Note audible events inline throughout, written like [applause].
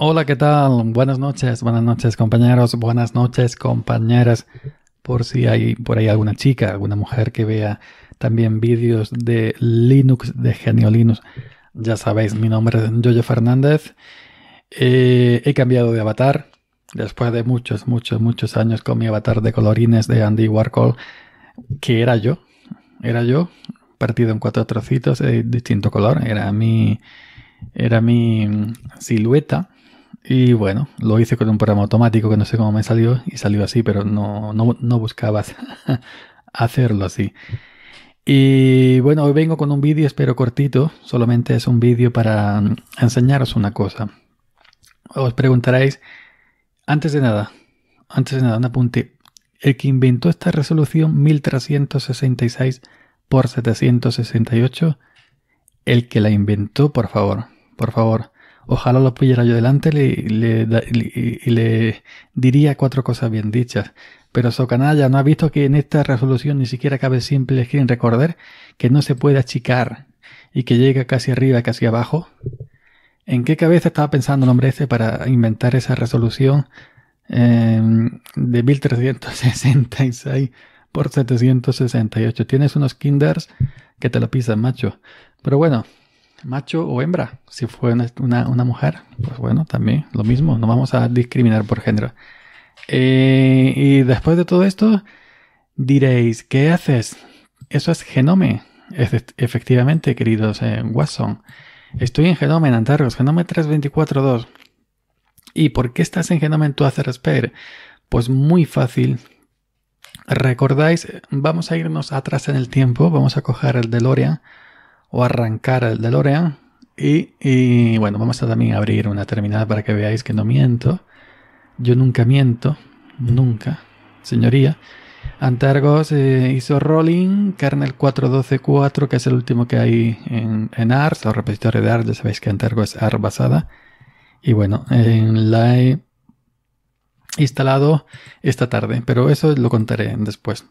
Hola, ¿qué tal? Buenas noches, buenas noches compañeros, buenas noches compañeras. Por si hay por ahí alguna chica, alguna mujer que vea también vídeos de Linux, de Genio Linux. Ya sabéis, mi nombre es Jojo Fernández. Eh, he cambiado de avatar después de muchos, muchos, muchos años con mi avatar de colorines de Andy Warhol, que era yo. Era yo, partido en cuatro trocitos de eh, distinto color. Era mi, era mi mm, silueta y bueno, lo hice con un programa automático que no sé cómo me salió y salió así, pero no, no, no buscabas [laughs] hacerlo así. Y bueno, hoy vengo con un vídeo, espero cortito, solamente es un vídeo para mm, enseñaros una cosa. Os preguntaréis, antes de nada, antes de nada, un apunte. El que inventó esta resolución 1366 x 768, el que la inventó, por favor, por favor, Ojalá lo pillara yo delante y le, diría cuatro cosas bien dichas. Pero ya no ha visto que en esta resolución ni siquiera cabe simple en recordar que no se puede achicar y que llega casi arriba, casi abajo. ¿En qué cabeza estaba pensando el hombre este para inventar esa resolución em, de 1366 por 768? Tienes unos kinders que te lo pisan, macho. Pero bueno, macho o hembra. Si fue una, una, mujer, pues bueno, también lo mismo, no vamos a discriminar por género. Eh, y después de todo esto, diréis, ¿qué haces? Eso es genome. efectivamente, queridos eh, Watson. Estoy en genome en Antaros, genome 324.2. ¿Y por qué estás en genome en tu hacer Pues muy fácil. Recordáis, vamos a irnos atrás en el tiempo, vamos a coger el de DeLorean o arrancar el DeLorean. Y, y bueno, vamos a también abrir una terminal para que veáis que no miento. Yo nunca miento, nunca, señoría. Antargos se hizo Rolling, kernel 4124, que es el último que hay en, en ARS, o repositorio de ARS, ya sabéis que Antargo es ARS basada. Y bueno, en la he instalado esta tarde, pero eso lo contaré después.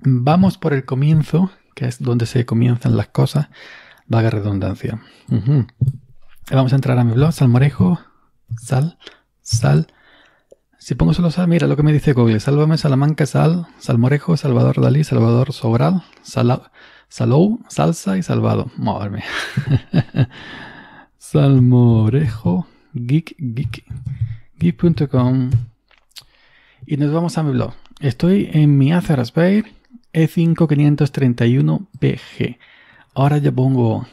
Vamos por el comienzo que es donde se comienzan las cosas, vaga redundancia. Vamos a entrar a mi blog, salmorejo, sal, sal. Si pongo solo sal, mira lo que me dice Google. Sálvame, Salamanca, sal, salmorejo, Salvador Dalí, Salvador Sobral, sal salou, salsa y salvado. moverme [laughs] salmorejo, geek, geek, geek.com. Y nos vamos a mi blog. Estoy en mi Acer e 5531 pg Ahora ya pongo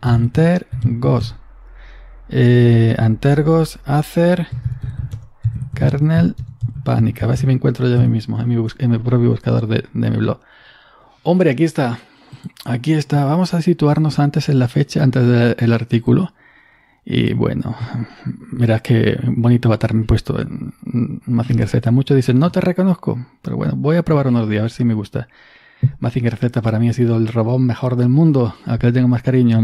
antergos. Eh, antergos hacer kernel pánica A ver si me encuentro yo mí mismo en mi, propio buscador de, mi blog. Hombre, aquí está. Aquí está. Vamos a situarnos antes en la fecha, antes del artículo. Y bueno, mirad que bonito a estar mi puesto en Mazinger Z. Muchos dicen, no te reconozco, pero bueno, voy a probar unos días a ver si me gusta. Mazinger Z para mí ha sido el robot mejor del mundo, al que le tengo más cariño,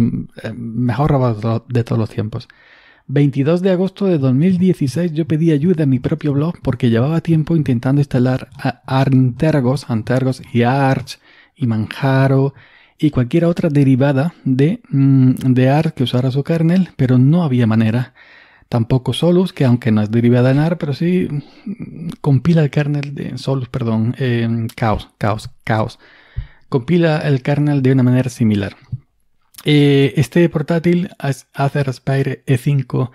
mejor robot de todos los tiempos. 22 de agosto de 2016 yo pedí ayuda en mi propio blog porque llevaba tiempo intentando instalar a Antergos, Antergos y Arch y Manjaro y cualquier otra derivada de, mm, de AR que usara su kernel, pero no había manera. Tampoco Solus, que aunque no es derivada en AR, pero sí mm, compila el kernel de Solus, perdón, en em, caos caos Compila el kernel de una manera similar. Eh, este portátil Acer Aspire E5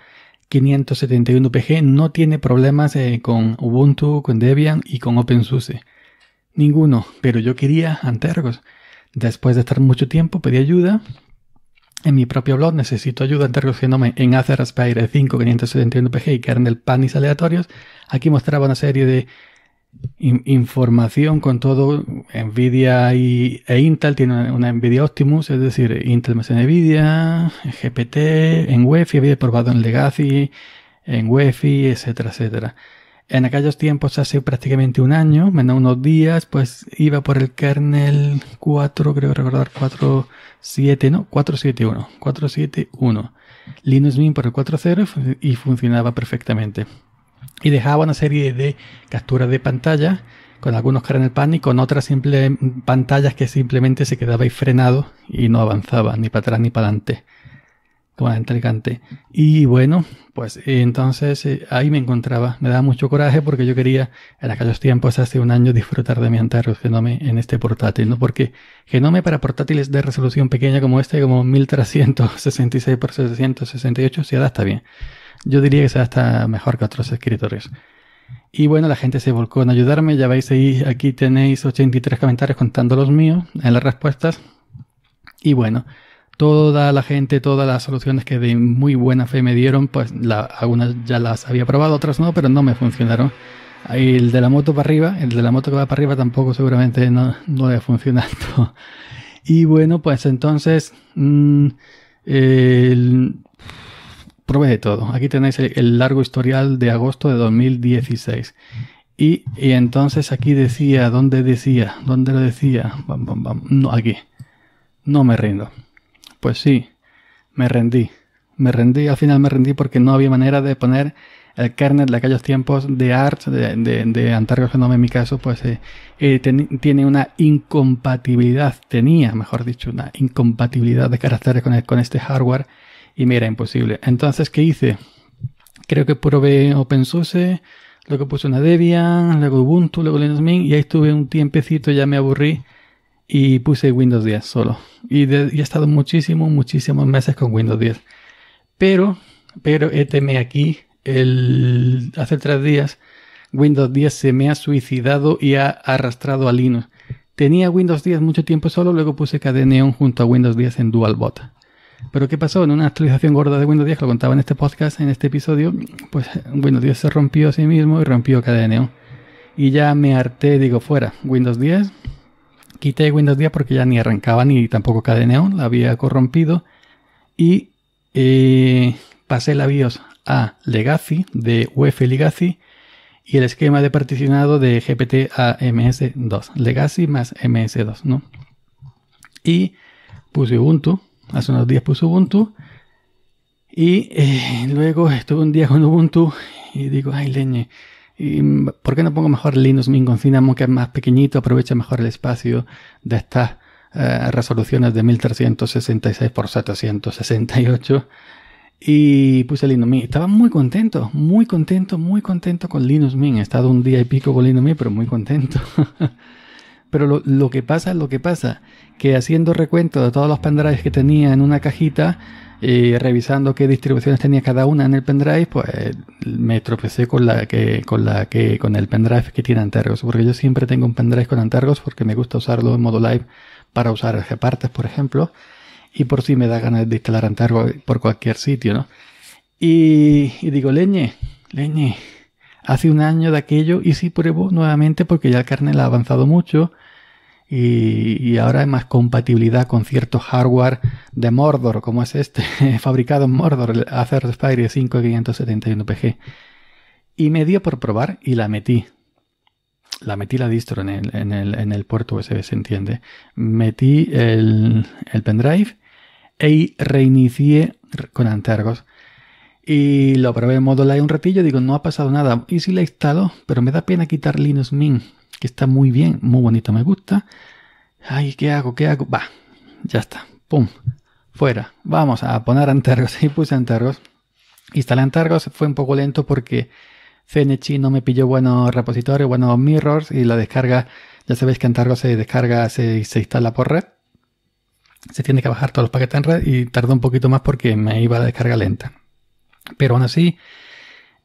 571PG no tiene problemas eh, con Ubuntu, con Debian y con OpenSUSE. Ninguno, pero yo quería Antergos. Después de estar mucho tiempo, pedí ayuda. En mi propio blog necesito ayuda introduciéndome en Acer Aspire 5 571 PG y kernel panis aleatorios. Aquí mostraba una serie de información con todo Nvidia y, e Intel. Tiene una, Nvidia Optimus, es decir, Intel más Nvidia, GPT, en UEFI, había probado en Legacy, en UEFI, etcétera, etcétera. En aquellos tiempos, hace prácticamente un año, menos unos días, pues iba por el kernel 4, creo recordar 4.7, no, 4.7.1, 4.7.1. Linux Mint por el 4.0 y funcionaba perfectamente. Y dejaba una serie de capturas de pantalla con algunos kernel pan y con otras pantallas que simplemente se ahí frenado y no avanzaba ni para atrás ni para adelante. Más Y bueno, pues entonces eh, ahí me encontraba. Me daba mucho coraje porque yo quería, en aquellos tiempos, hace un año, disfrutar de mi Antares Genome en este portátil, ¿no? Porque Genome para portátiles de resolución pequeña como este, como 1366 x 768, se adapta bien. Yo diría que se adapta mejor que otros escritores Y bueno, la gente se volcó en ayudarme. Ya veis ahí, aquí tenéis 83 comentarios contando los míos en las respuestas. Y bueno, toda la gente, todas las soluciones que de muy buena fe me dieron, pues la, algunas ya las había probado, otras no, pero no me funcionaron. El de la moto para arriba, el de la moto que va para arriba tampoco seguramente no, le ha funcionado. [laughs] Y bueno, pues entonces mm, probé de todo. Aquí tenéis el, largo historial de agosto de 2016. Y, entonces aquí decía, ¿dónde decía? ¿Dónde lo decía? No, aquí. No me rindo. Pues sí, me rendí. Me rendí, al final me rendí porque no había manera de poner el kernel de aquellos tiempos de ART, de, de, de Antargo en mi caso, pues eh, eh, tiene una incompatibilidad, tenía, mejor dicho, una incompatibilidad de caracteres con, con este hardware y me era imposible. Entonces, ¿qué hice? Creo que probé OpenSUSE, luego puse una Debian, luego Ubuntu, luego Linux Mint y ahí estuve un tiempecito, ya me aburrí y puse Windows 10 solo. Y, he estado muchísimos, muchísimos meses con Windows 10. Pero, pero éteme aquí, el, hace tres días Windows 10 se me ha suicidado y ha arrastrado a Linux. Tenía Windows 10 mucho tiempo solo, luego puse Cadeneon junto a Windows 10 en DualBot. Pero ¿qué pasó? En una actualización gorda de Windows 10, que lo contaba en este podcast, en este episodio, pues Windows 10 se rompió a sí mismo y rompió Cadeneon. Y ya me harté, digo, fuera, Windows 10, Quité Windows 10 porque ya ni arrancaba ni tampoco cadeneón, la había corrompido. Y eh, pasé la BIOS a Legacy, de UEFI Legacy, y el esquema de particionado de GPT a MS2, Legacy más MS2, ¿no? Y puse Ubuntu, hace unos días puse Ubuntu, y eh, luego estuve un día con Ubuntu y digo, ay leñe, y, ¿Por qué no pongo mejor Linux Mint con Cinnamon, que es más pequeñito, aprovecha mejor el espacio de estas eh, resoluciones de 1366 x 768? Y puse Linux Mint. Estaba muy contento, muy contento, muy contento con Linux Mint. He estado un día y pico con Linux Mint, pero muy contento. [laughs] pero lo, lo que pasa es lo que pasa, que haciendo recuento de todos los pendrives que tenía en una cajita, y revisando qué distribuciones tenía cada una en el pendrive, pues me tropecé con la que, con la que, con el pendrive que tiene Antergos, porque yo siempre tengo un pendrive con Antergos porque me gusta usarlo en modo live para usar repartes por ejemplo, y por si sí me da ganas de instalar Antargos por cualquier sitio, ¿no? Y, y digo, leñe, leñe, hace un año de aquello y sí pruebo nuevamente porque ya el kernel ha avanzado mucho y, ahora hay más compatibilidad con cierto hardware de Mordor, como es este, [laughs] fabricado en Mordor, el Acer Spire 5571PG. Y me dio por probar y la metí. La metí la distro en el, puerto USB, se entiende. Metí el, pendrive y e reinicié con Antergos. Y lo probé en modo live un ratillo, digo, no ha pasado nada. Y si la instalo, pero me da pena quitar Linux Mint que está muy bien, muy bonito, me gusta. Ay, ¿qué hago? ¿Qué hago? Va, ya está, pum, fuera. Vamos a poner Antargos, Y [laughs] puse Antargos. Instalé Antargos fue un poco lento porque CNC no me pilló buenos repositorios, buenos mirrors y la descarga, ya sabéis que Antargos se descarga, se, se instala por red. Se tiene que bajar todos los paquetes en red y tardó un poquito más porque me iba la descarga lenta. Pero aún así,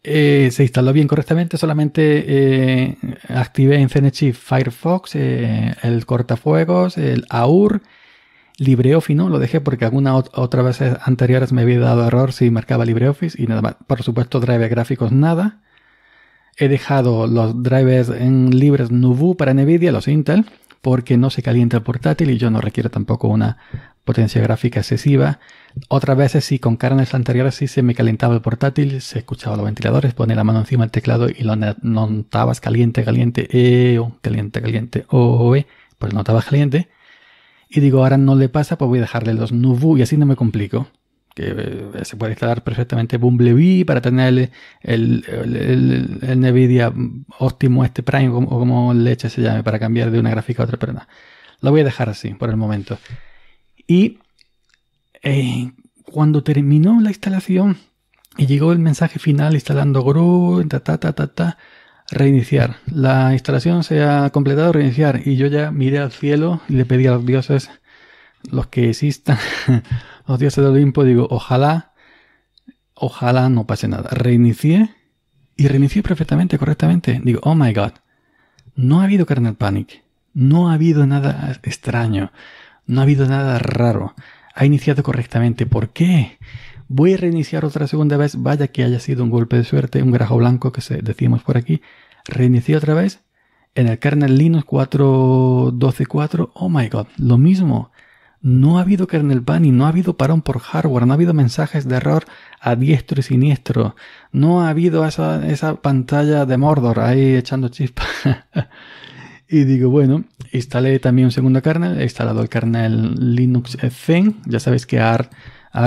eh, se instaló bien correctamente, solamente eh, activé en CnC Firefox, eh, el cortafuegos, el AUR, LibreOffice, ¿no? Lo dejé porque alguna otra vez veces anteriores me había dado error si marcaba LibreOffice y nada más. Por supuesto, drivers gráficos, nada. He dejado los drivers en libres Nubu para NVIDIA, los Intel, porque no se calienta el portátil y yo no requiero tampoco una potencia gráfica excesiva. Otras veces si con carnes anteriores sí se me calentaba el portátil, se escuchaba los ventiladores, ponía la mano encima del teclado y lo notabas caliente, caliente, eh, oh, caliente, caliente, oh, eh, pues lo notabas caliente. Y digo, ahora no le pasa, pues voy a dejarle los Nubu y así no me complico. Que eh, se puede instalar perfectamente Bumblebee para tener el, el, el, Nvidia óptimo este Prime o como leche se llame para cambiar de una gráfica a otra, pero no. Lo voy a dejar así por el momento. Y eh, cuando terminó la instalación y llegó el mensaje final instalando GRU, ta, ta, ta, ta, reiniciar. La instalación se ha completado, reiniciar. Y yo ya miré al cielo y le pedí a los dioses, los que existan, [laughs] los dioses del Olimpo, digo, ojalá, ojalá no pase nada. Reinicié y reinicié perfectamente, correctamente. Digo, oh my god, no ha habido kernel panic, no ha habido nada extraño. No ha habido nada raro. Ha iniciado correctamente. ¿Por qué? Voy a reiniciar otra segunda vez. Vaya que haya sido un golpe de suerte, un grajo blanco que decíamos por aquí. Reinicié otra vez. En el kernel Linux 4.12.4. Oh my god. Lo mismo. No ha habido kernel bunny, no ha habido parón por hardware, no ha habido mensajes de error a diestro y siniestro, no ha habido esa, esa pantalla de Mordor ahí echando chispas. [laughs] Y digo, bueno, instalé también un segundo kernel, he instalado el kernel Linux Zen, ya sabéis que AR,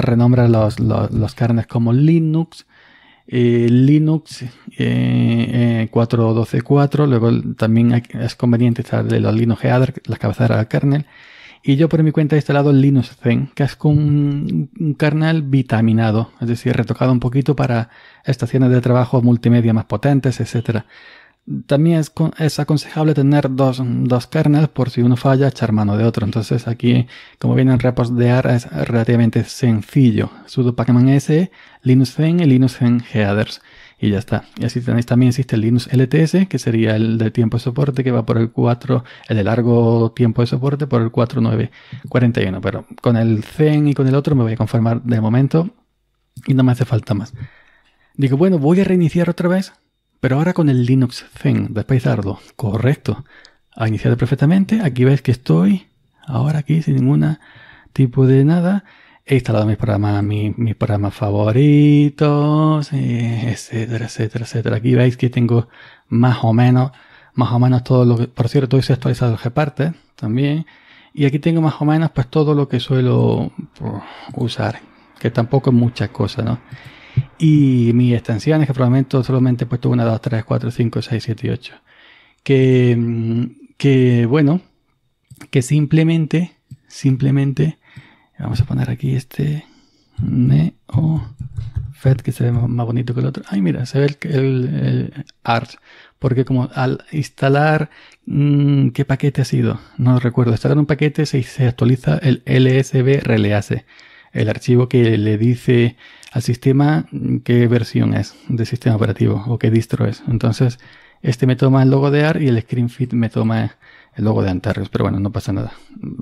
renombra los, los, kernels como Linux, eh, Linux 4.12.4, eh, eh, luego también es conveniente instalarle los Linux Header, las cabecera del kernel, y yo por mi cuenta he instalado el Linux Zen, que es con un, un kernel vitaminado, es decir, retocado un poquito para estaciones de trabajo multimedia más potentes, etcétera también es, aconsejable tener dos, dos, kernels por si uno falla echar mano de otro. Entonces aquí, como vienen repos de AR, es relativamente sencillo. sudo pacman s, linux zen y linux zen headers. Y ya está. Y así tenéis también existe el Linux LTS, que sería el de tiempo de soporte, que va por el 4, el de largo tiempo de soporte por el 4941. Pero con el Zen y con el otro me voy a conformar de momento y no me hace falta más. Digo, bueno, voy a reiniciar otra vez pero ahora con el Linux Thing de correcto, ha iniciado perfectamente. Aquí veis que estoy ahora aquí sin ningún tipo de nada. He instalado mis programas, mis, mis programas favoritos, eh, etcétera, etcétera, etcétera. Aquí veis que tengo más o menos, más o menos todo lo que, por cierto, todo se actualizado el Gparted también. Y aquí tengo más o menos pues todo lo que suelo pues, usar, que tampoco es muchas cosas, ¿no? Y mi estancia en el fragmento solamente he puesto 1, dos tres cuatro cinco seis siete y 8. Que, mm, que bueno, que simplemente, simplemente, vamos a poner aquí este Neo Fed que se ve más bonito que el otro. Ay, mira, se ve el, art. Porque como al instalar, mm, ¿qué paquete ha sido? No recuerdo. Instalar un paquete se, se actualiza el LSB release, el archivo que le dice al sistema qué versión es de sistema operativo o qué distro es. Entonces, este me toma el logo de AR y el ScreenFit me toma el logo de Antares, pero bueno, no pasa nada.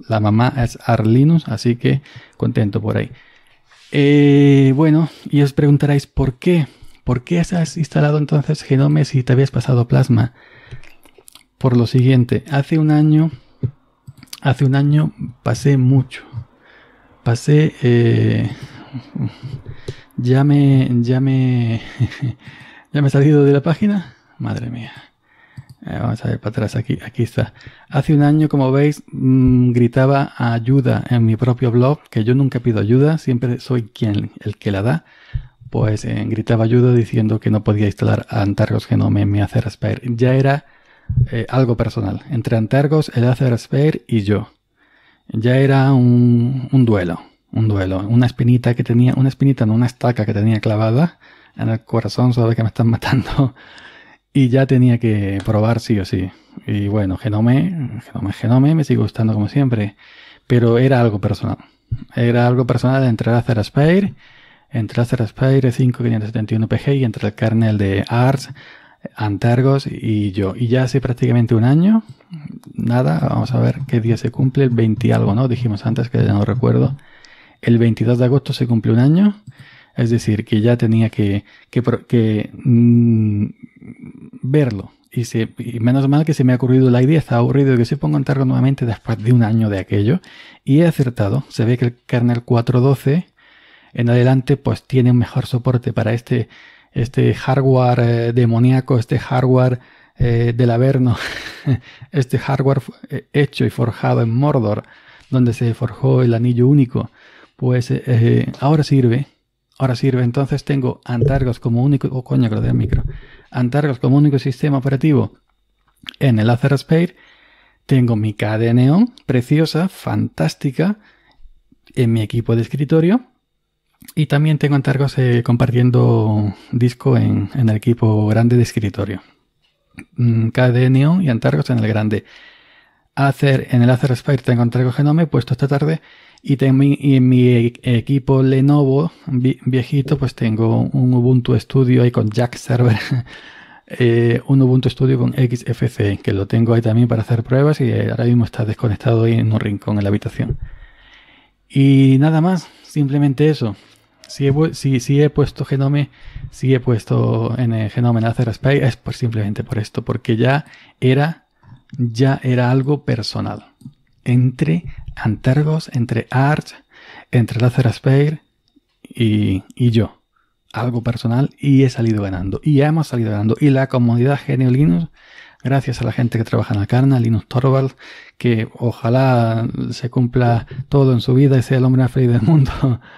La mamá es AR Linux, así que contento por ahí. Eh, bueno, y os preguntaréis por qué. ¿Por qué has instalado entonces Genome si te habías pasado Plasma? Por lo siguiente, hace un año, hace un año pasé mucho. Pasé, eh, ya me. Ya me. [laughs] ya me he salido de la página. Madre mía. Eh, vamos a ver para atrás. Aquí, aquí está. Hace un año, como veis, mm, gritaba ayuda en mi propio blog, que yo nunca pido ayuda, siempre soy quien el que la da. Pues eh, gritaba ayuda diciendo que no podía instalar Antargos Genome en mi Acer Ya era eh, algo personal. Entre Antargos, el Acer Spare y yo. Ya era un duelo un duelo, una espinita que tenía, una espinita, no, una estaca que tenía clavada en el corazón sobre que me están [laughs] matando y ya tenía que probar sí o sí. Y bueno, Genome, Genome, Genome, me sigue gustando como siempre, pero era algo personal. Era algo personal entre Acer Aspire, entre Acer Aspire 5571 PG y entre el kernel de ARS, Antargos y yo. Y ya hace prácticamente un año, nada, vamos a ver qué día se cumple, el 20 algo, ¿no? Dijimos antes que ya no recuerdo el 22 de agosto se cumple un año, es decir, que ya tenía que, mm, verlo. Y, menos mal que se me ha ocurrido la idea, está aburrido que se ponga a contarlo nuevamente después de un año de aquello. Y he acertado, se ve que el kernel 412 en adelante pues tiene un mejor soporte para este, este hardware eh, demoníaco, este hardware eh, del Averno, [laughs] este hardware eh, hecho y forjado en Mordor, donde se forjó el anillo único pues eh, ahora sirve. Ahora sirve. Entonces tengo Antargos como único. Oh, micro. Antargos como único sistema operativo en el Acer Tengo mi KDNO, preciosa, fantástica, en mi equipo de escritorio. Y también tengo Antargos eh, compartiendo disco en, el equipo grande de escritorio. Mm, KDE y Antargos en el grande. Acer en el Acer Spire tengo Antargos Genome puesto esta tarde y, en mi e-, equipo Lenovo viejito, pues tengo un Ubuntu Studio ahí con Jack Server, [laughs] eh, un Ubuntu Studio con XFC, que lo tengo ahí también para hacer pruebas y eh, ahora mismo está desconectado ahí en un rincón en la habitación. Y nada más, simplemente eso. Si he, he puesto Genome, si he puesto en el Genome en Space, es por, simplemente por esto, porque ya era, ya era algo personal entre Antergos, entre Arch, entre Lazarus Pair y, yo. Algo personal y he salido ganando. Y hemos salido ganando. Y la comunidad Genio Linux, gracias a la gente que trabaja en la carne, Linus Torvalds, que ojalá se cumpla todo en su vida y sea el hombre más feliz del mundo. [laughs]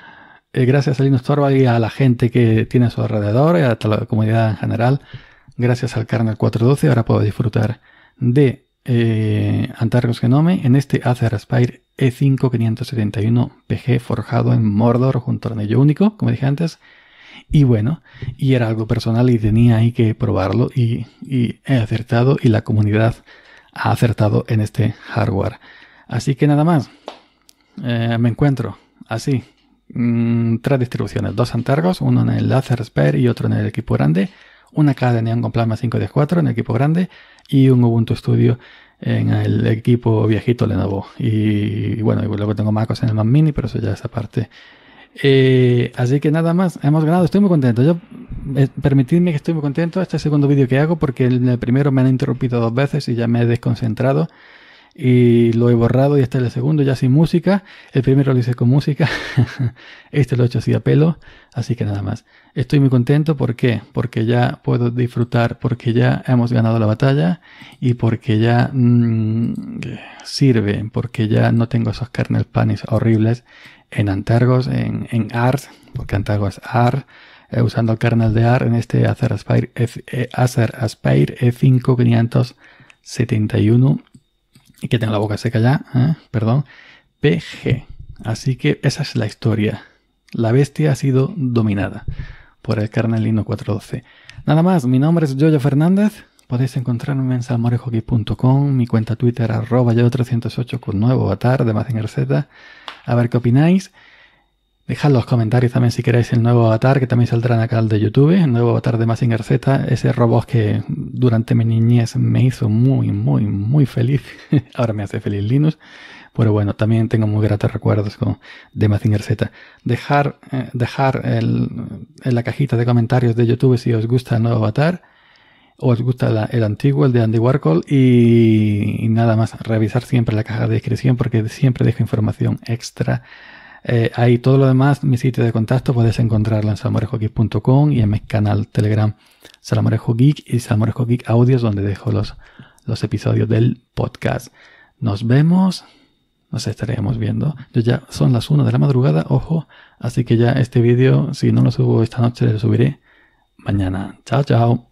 Eh, gracias a Linus Torvald y a la gente que tiene a su alrededor, y a la comunidad en general. Gracias al Kernel 412 ahora puedo disfrutar de eh, antargos Genome en este Acer Aspire E5 571 PG forjado en Mordor junto tornillo único, como dije antes. Y bueno, y era algo personal y tenía ahí que probarlo y, he acertado y la comunidad ha acertado en este hardware. Así que nada más, eh, me encuentro así. Mm, tres distribuciones, dos antargos, uno en el Acer Spire y otro en el equipo grande una cadena de neón con Plasma 5.10.4 en el equipo grande y un Ubuntu Studio en el equipo viejito Lenovo. Y, bueno, luego tengo MacOS en el Mac Mini, pero eso ya es aparte. Eh, así que nada más, hemos ganado, estoy muy contento. Yo, eh, permitidme que estoy muy contento este segundo vídeo que hago porque en el primero me han interrumpido dos veces y ya me he desconcentrado y lo he borrado y está el segundo ya sin música. El primero lo hice con música, [laughs] este lo he hecho así a pelo, así que nada más. Estoy muy contento, ¿por qué? Porque ya puedo disfrutar, porque ya hemos ganado la batalla y porque ya mm, sirve, porque ya no tengo esos kernel panes horribles en Antargos, en, en porque Antargos es Ars eh, usando el kernel de Ar en este Acer Aspire, eh, Acer Aspire E5571 y que tenga la boca seca ya, ¿eh? perdón, PG. Así que esa es la historia. La bestia ha sido dominada por el carnalino 412. Nada más, mi nombre es Yoyo Fernández. Podéis encontrarme en salmorejockey.com, mi cuenta Twitter arroba yo308 con nuevo avatar de Mazinger Z. A ver qué opináis. Dejad los comentarios también si queréis el nuevo avatar que también saldrá en el canal de YouTube, el nuevo avatar de Massinger Z, ese robot que durante mi niñez me hizo muy, muy, muy feliz. [laughs] Ahora me hace feliz Linus, Pero bueno, también tengo muy gratos recuerdos con, de Mazinger Z. Dejar, eh, dejar el, en la cajita de comentarios de YouTube si os gusta el nuevo avatar o os gusta el antiguo, el de Andy Warhol y, y nada más. Revisar siempre la caja de descripción porque siempre dejo información extra eh, ahí todo lo demás, mi sitio de contacto, puedes encontrarlo en salamorejogeek.com y en mi canal Telegram Salamorejo Geek y Salmorejo Audios, donde dejo los, los episodios del podcast. Nos vemos, nos estaremos viendo. ya son las 1 de la madrugada, ojo, así que ya este vídeo, si no lo subo esta noche, lo subiré mañana. Chao, chao.